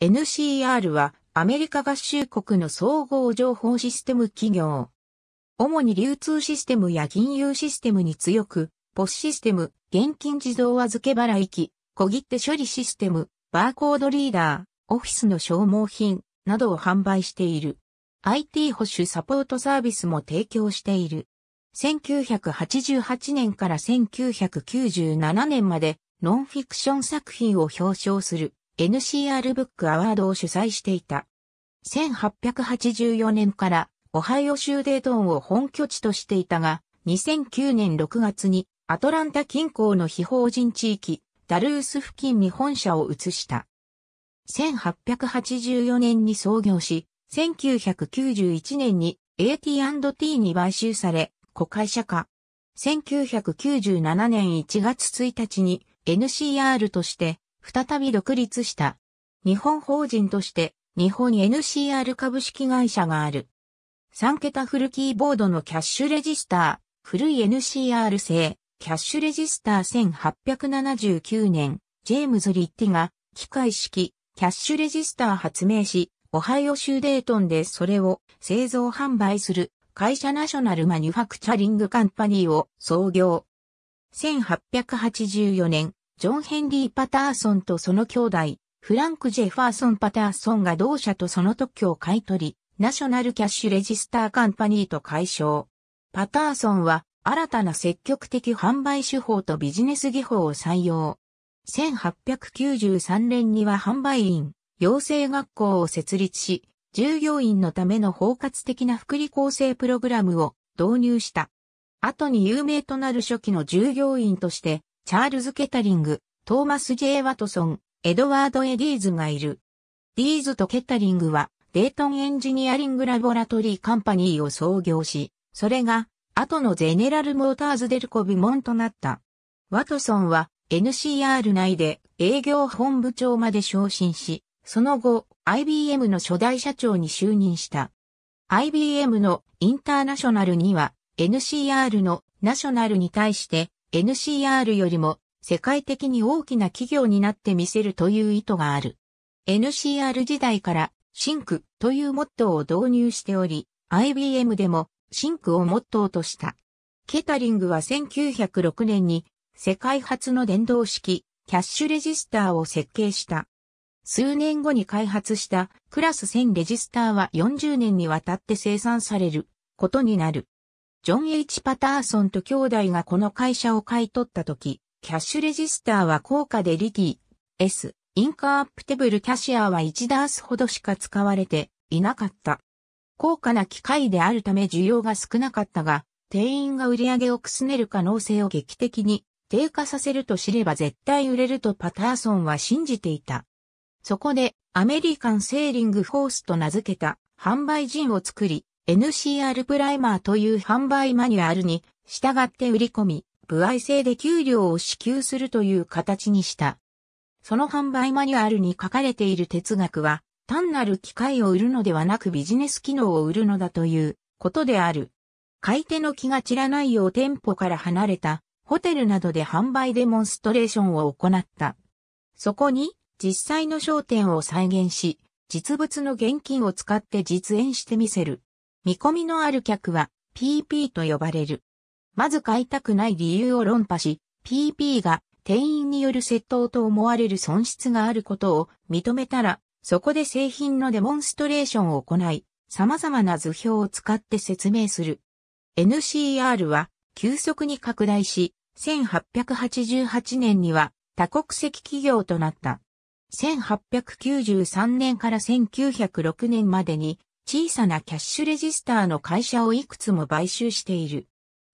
NCR はアメリカ合衆国の総合情報システム企業。主に流通システムや金融システムに強く、ポスシステム、現金自動預け払い機、小切手処理システム、バーコードリーダー、オフィスの消耗品などを販売している。IT 保守サポートサービスも提供している。1988年から1997年までノンフィクション作品を表彰する NCR ブックアワードを主催していた。1884年からオハイオ州デートンを本拠地としていたが、2009年6月にアトランタ近郊の非法人地域、ダルース付近に本社を移した。1884年に創業し、1991年に AT&T に買収され、子会社化。1997年1月1日に NCR として再び独立した。日本法人として、日本 NCR 株式会社がある。3桁フルキーボードのキャッシュレジスター、古い NCR 製、キャッシュレジスター1879年、ジェームズ・リッティが、機械式、キャッシュレジスター発明し、オハイオ州デートンでそれを製造販売する会社ナショナルマニュファクチャリングカンパニーを創業。1884年、ジョン・ヘンリー・パターソンとその兄弟、フランク・ジェファーソン・パターソンが同社とその特許を買い取り、ナショナルキャッシュレジスターカンパニーと解消。パターソンは新たな積極的販売手法とビジネス技法を採用。1893年には販売員、養成学校を設立し、従業員のための包括的な福利厚生プログラムを導入した。後に有名となる初期の従業員として、チャールズ・ケタリング、トーマス・ジェイ・ワトソン、エドワード・エディーズがいる。ディーズとケタリングは、デートンエンジニアリングラボラトリーカンパニーを創業し、それが、後のゼネラル・モーターズ・デルコ部門となった。ワトソンは、NCR 内で営業本部長まで昇進し、その後、IBM の初代社長に就任した。IBM のインターナショナルには、NCR のナショナルに対して NCR よりも世界的に大きな企業になってみせるという意図がある。NCR 時代からシンクというモットーを導入しており、IBM でもシンクをモットーとした。ケタリングは1906年に世界初の電動式キャッシュレジスターを設計した。数年後に開発したクラス1000レジスターは40年にわたって生産されることになる。ジョン・ H・ パターソンと兄弟がこの会社を買い取ったとき、キャッシュレジスターは高価でリティ、S、インカーアップテーブルキャシアは1ダースほどしか使われていなかった。高価な機械であるため需要が少なかったが、店員が売り上げをくすねる可能性を劇的に低下させると知れば絶対売れるとパターソンは信じていた。そこでアメリカンセーリングフォースと名付けた販売人を作り、NCR プライマーという販売マニュアルに従って売り込み、部合制で給料を支給するという形にした。その販売マニュアルに書かれている哲学は、単なる機械を売るのではなくビジネス機能を売るのだということである。買い手の気が散らないよう店舗から離れたホテルなどで販売デモンストレーションを行った。そこに実際の商店を再現し、実物の現金を使って実演してみせる。見込みのある客は PP と呼ばれる。まず買いたくない理由を論破し、PP が店員による窃盗と思われる損失があることを認めたら、そこで製品のデモンストレーションを行い、様々な図表を使って説明する。NCR は急速に拡大し、1888年には多国籍企業となった。1893年から1906年までに小さなキャッシュレジスターの会社をいくつも買収している。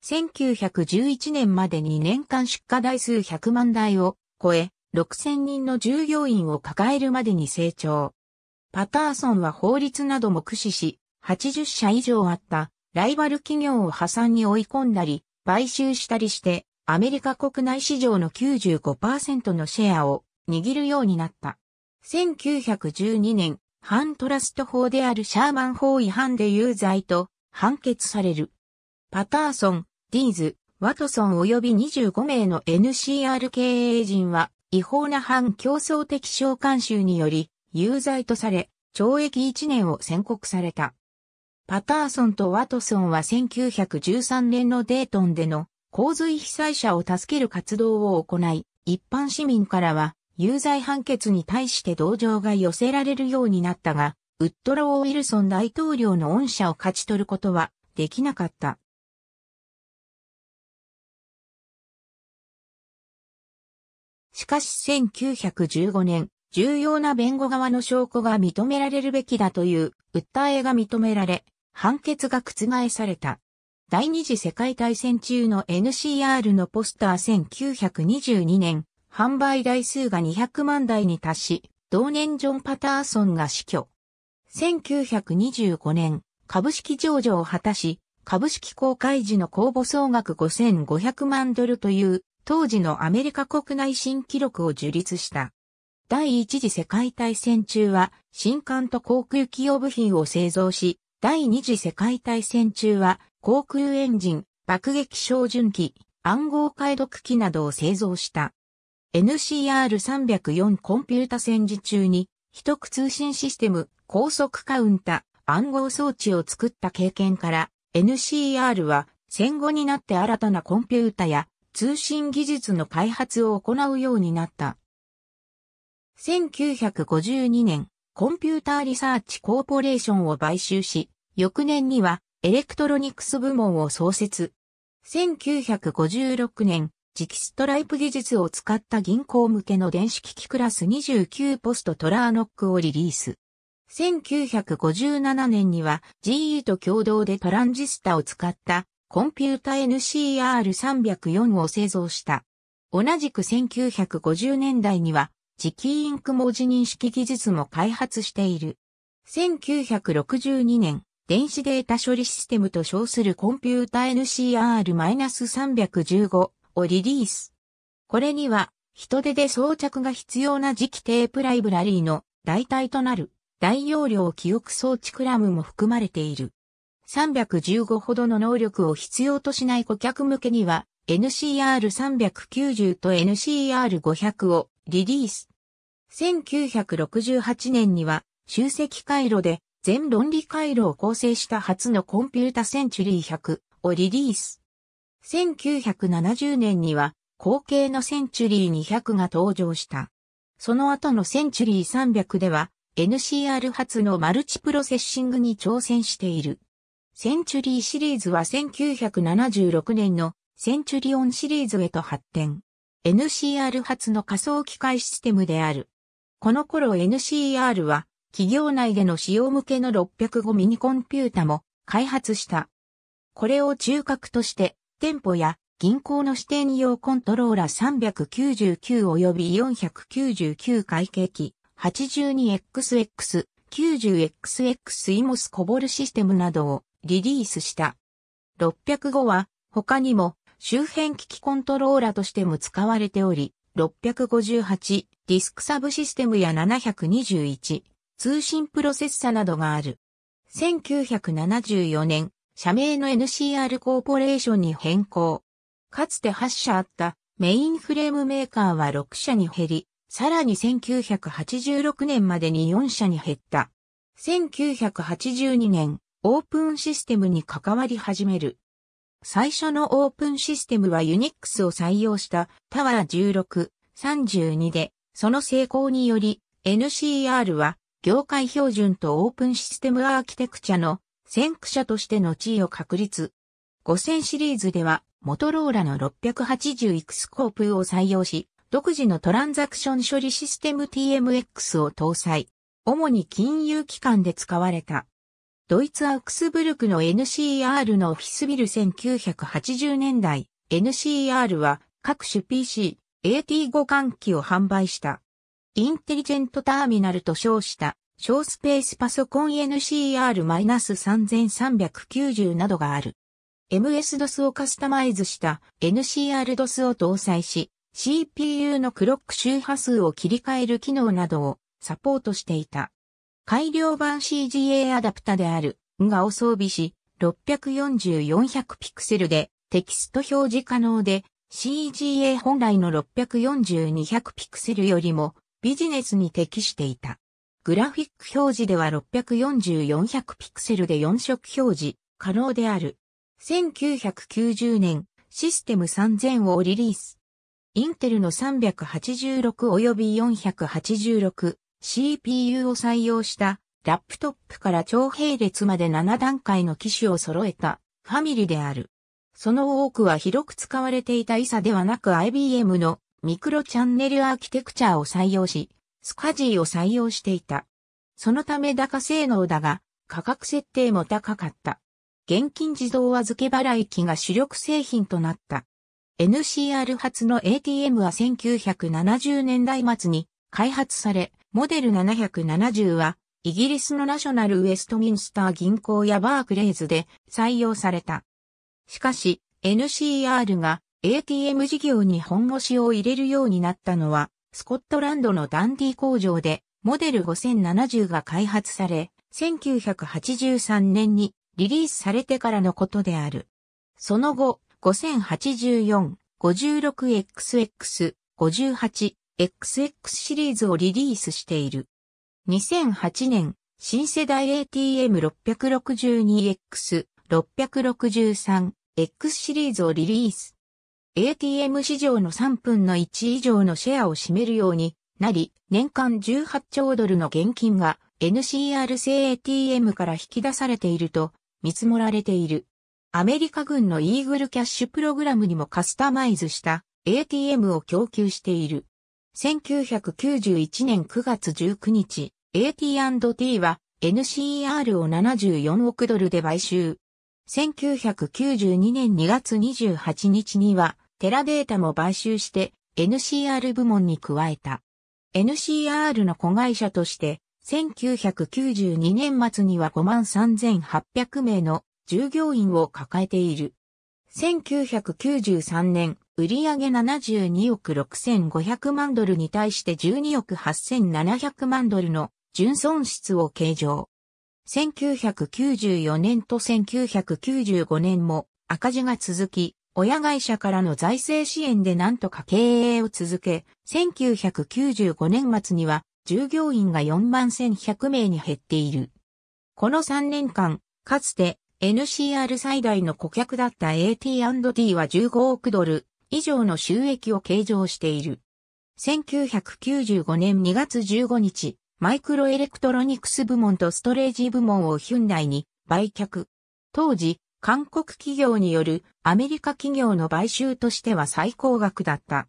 1911年までに年間出荷台数100万台を超え、6000人の従業員を抱えるまでに成長。パターソンは法律なども駆使し、80社以上あったライバル企業を破産に追い込んだり、買収したりして、アメリカ国内市場の95%のシェアを握るようになった。1912年、反トラスト法であるシャーマン法違反で有罪と判決される。パターソン、ディーズ、ワトソン及び25名の NCR 経営陣は違法な反競争的召喚集により有罪とされ、懲役1年を宣告された。パターソンとワトソンは1913年のデートンでの洪水被災者を助ける活動を行い、一般市民からは有罪判決に対して同情が寄せられるようになったが、ウッドロー・ウィルソン大統領の恩赦を勝ち取ることはできなかった。しかし1915年、重要な弁護側の証拠が認められるべきだという訴えが認められ、判決が覆された。第二次世界大戦中の NCR のポスター1922年、販売台数が200万台に達し、同年ジョン・パターソンが死去。1925年、株式上場を果たし、株式公開時の公募総額5500万ドルという、当時のアメリカ国内新記録を樹立した。第一次世界大戦中は、新艦と航空機用部品を製造し、第二次世界大戦中は、航空エンジン、爆撃照準機、暗号解読機などを製造した。NCR304 コンピュータ戦時中に、秘匿通信システム、高速カウンタ、暗号装置を作った経験から、NCR は戦後になって新たなコンピュータや通信技術の開発を行うようになった。1952年、コンピューターリサーチコーポレーションを買収し、翌年にはエレクトロニクス部門を創設。1956年、磁気ストライプ技術を使った銀行向けの電子機器クラス29ポストトラーノックをリリース。1957年には GE と共同でトランジスタを使ったコンピュータ NCR304 を製造した。同じく1950年代には磁気インク文字認識技術も開発している。1962年、電子データ処理システムと称するコンピュータ NCR-315 をリリース。これには、人手で装着が必要な磁気テープライブラリーの代替となる大容量記憶装置クラムも含まれている。315ほどの能力を必要としない顧客向けには NCR390 と NCR500 をリリース。1968年には集積回路で全論理回路を構成した初のコンピュータセンチュリー100をリリース。1970年には後継のセンチュリー200が登場した。その後のセンチュリー300では NCR 初のマルチプロセッシングに挑戦している。センチュリーシリーズは1976年のセンチュリオンシリーズへと発展。NCR 初の仮想機械システムである。この頃 NCR は企業内での使用向けの605ミニコンピュータも開発した。これを中核として店舗や銀行の指定用コントローラ399及び499会計機 82XX、90XX イモスコボルシステムなどをリリースした。605は他にも周辺機器コントローラとしても使われており、658ディスクサブシステムや721通信プロセッサなどがある。1974年社名の NCR コーポレーションに変更。かつて8社あったメインフレームメーカーは6社に減り、さらに1986年までに4社に減った。1982年、オープンシステムに関わり始める。最初のオープンシステムはユニックスを採用したタワー16、32で、その成功により NCR は業界標準とオープンシステムアーキテクチャの先駆者としての地位を確立。5000シリーズでは、モトローラの 680X スコープを採用し、独自のトランザクション処理システム TMX を搭載。主に金融機関で使われた。ドイツ・アウクスブルクの NCR のオフィスビル1980年代、NCR は各種 PC、AT5 換機を販売した。インテリジェントターミナルと称した小スペースパソコン NCR-3390 などがある。MS-DOS をカスタマイズした NCR-DOS を搭載し、CPU のクロック周波数を切り替える機能などをサポートしていた。改良版 CGA アダプタである n を装備し、640-400ピクセルでテキスト表示可能で、CGA 本来の640-200ピクセルよりもビジネスに適していた。グラフィック表示では640-400ピクセルで4色表示可能である。1990年、システム3000をリリース。インテルの386及び 486CPU を採用したラップトップから長並列まで7段階の機種を揃えたファミリーである。その多くは広く使われていた ISA ではなく IBM のミクロチャンネルアーキテクチャを採用し、スカジーを採用していた。そのため高性能だが、価格設定も高かった。現金自動預け払い機が主力製品となった。NCR 発の ATM は1970年代末に開発され、モデル770はイギリスのナショナルウェストミンスター銀行やバークレイズで採用された。しかし NCR が ATM 事業に本腰を入れるようになったのはスコットランドのダンディ工場でモデル5070が開発され、1983年にリリースされてからのことである。その後、5084、56XX、58、XX シリーズをリリースしている。2008年、新世代 ATM662X、663X シリーズをリリース。ATM 市場の3分の1以上のシェアを占めるようになり、年間18兆ドルの現金が NCR 製 ATM から引き出されていると見積もられている。アメリカ軍のイーグルキャッシュプログラムにもカスタマイズした ATM を供給している。1991年9月19日、AT&T は NCR を74億ドルで買収。1992年2月28日にはテラデータも買収して NCR 部門に加えた。NCR の子会社として、1992年末には53,800名の従業員を抱えている。1993年、売上72億6500万ドルに対して12億8700万ドルの純損失を計上。1994年と1995年も赤字が続き、親会社からの財政支援でなんとか経営を続け、1995年末には従業員が4万1100名に減っている。この3年間、かつて NCR 最大の顧客だった AT&T は15億ドル以上の収益を計上している。1995年2月15日、マイクロエレクトロニクス部門とストレージ部門をヒュンダイに売却。当時、韓国企業によるアメリカ企業の買収としては最高額だった。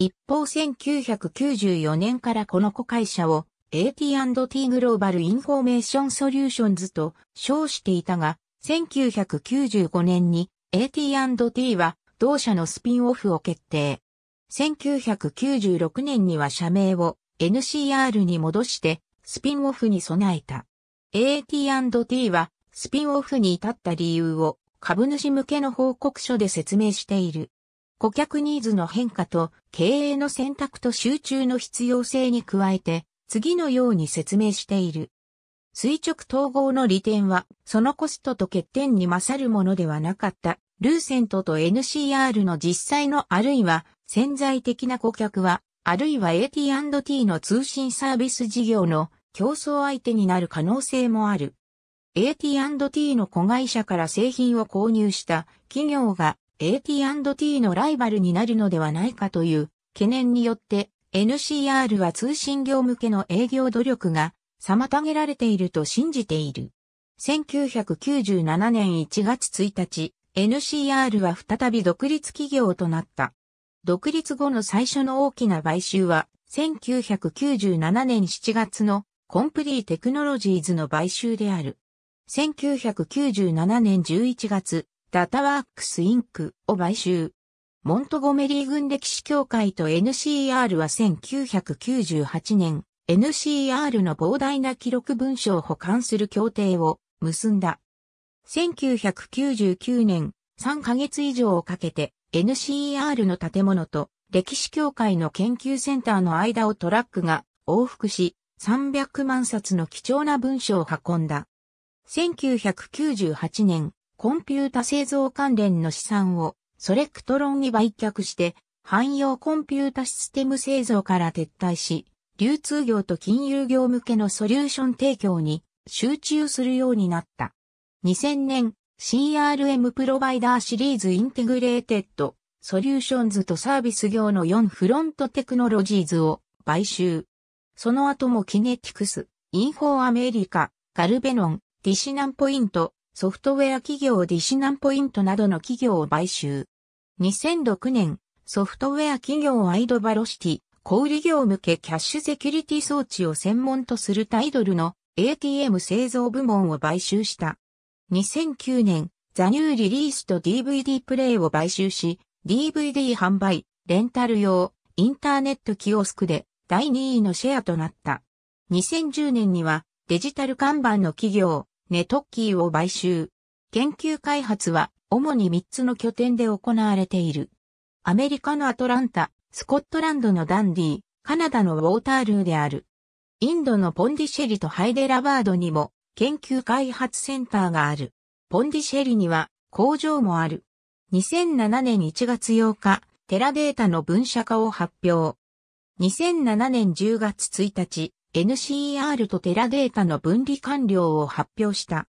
一方1994年からこの子会社を AT&T グローバルインフォメーションソリューションズと称していたが、1995年に AT&T は同社のスピンオフを決定。1996年には社名を NCR に戻してスピンオフに備えた。AT&T はスピンオフに至った理由を株主向けの報告書で説明している。顧客ニーズの変化と経営の選択と集中の必要性に加えて次のように説明している。垂直統合の利点はそのコストと欠点に勝るものではなかった。ルーセントと NCR の実際のあるいは潜在的な顧客はあるいは AT&T の通信サービス事業の競争相手になる可能性もある。AT&T の子会社から製品を購入した企業が AT&T のライバルになるのではないかという懸念によって NCR は通信業向けの営業努力が妨げられていると信じている。1997年1月1日、NCR は再び独立企業となった。独立後の最初の大きな買収は、1997年7月のコンプリーテクノロジーズの買収である。1997年11月、ダタワークスインクを買収。モントゴメリー軍歴史協会と NCR は1998年、NCR の膨大な記録文書を保管する協定を結んだ。1999年、3ヶ月以上をかけて NCR の建物と歴史協会の研究センターの間をトラックが往復し、300万冊の貴重な文書を運んだ。1998年、コンピュータ製造関連の資産をソレクトロンに売却して、汎用コンピュータシステム製造から撤退し、流通業と金融業向けのソリューション提供に集中するようになった。2000年、CRM プロバイダーシリーズインテグレーテッド、ソリューションズとサービス業の4フロントテクノロジーズを買収。その後もキネティクス、インフォーアメリカ、ガルベノン、ディシナンポイント、ソフトウェア企業ディシナンポイントなどの企業を買収。2006年、ソフトウェア企業アイドバロシティ、小売業向けキャッシュセキュリティ装置を専門とするタイドルの ATM 製造部門を買収した。2009年、ザニューリリースと DVD プレイを買収し、DVD 販売、レンタル用、インターネットキオスクで第2位のシェアとなった。2010年にはデジタル看板の企業、ネトッキーを買収。研究開発は主に3つの拠点で行われている。アメリカのアトランタ、スコットランドのダンディ、カナダのウォータールーである。インドのポンディシェリとハイデラバードにも研究開発センターがある。ポンディシェリには工場もある。2007年1月8日、テラデータの分社化を発表。2007年10月1日、n c r とテラデータの分離完了を発表した。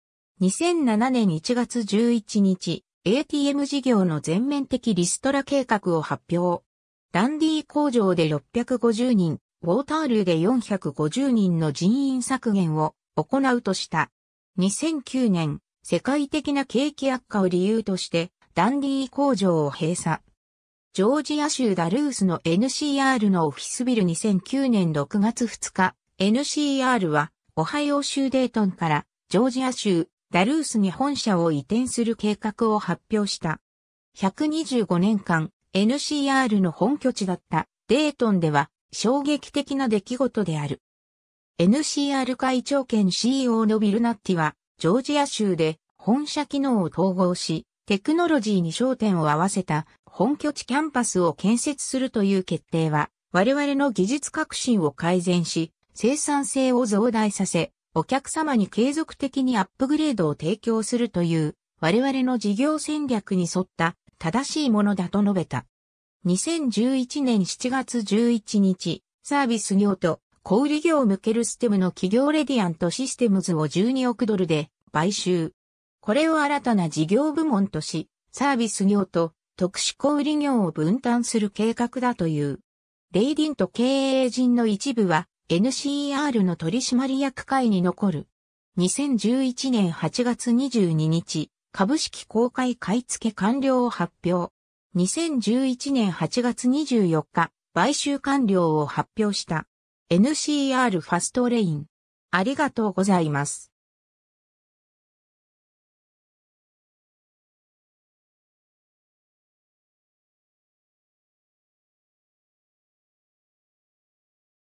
2007年1月11日、ATM 事業の全面的リストラ計画を発表。ランディ工場で650人、ウォータールーで450人の人員削減を行うとした。2009年、世界的な景気悪化を理由として、ダンディー工場を閉鎖。ジョージア州ダルースの NCR のオフィスビル2009年6月2日、NCR は、オハイオ州デートンからジョージア州ダルースに本社を移転する計画を発表した。125年間 NCR の本拠地だったデートンでは衝撃的な出来事である。NCR 会長兼 CEO のビルナッティはジョージア州で本社機能を統合し、テクノロジーに焦点を合わせた本拠地キャンパスを建設するという決定は、我々の技術革新を改善し、生産性を増大させ、お客様に継続的にアップグレードを提供するという我々の事業戦略に沿った正しいものだと述べた。2011年7月11日、サービス業と小売業を向けるステムの企業レディアントシステムズを12億ドルで買収。これを新たな事業部門とし、サービス業と特殊小売業を分担する計画だという。レイディンと経営陣の一部は n c r の取締役会に残る。2011年8月22日、株式公開買い付け完了を発表。2011年8月24日、買収完了を発表した。NCR ファストレイン。ありがとうございます。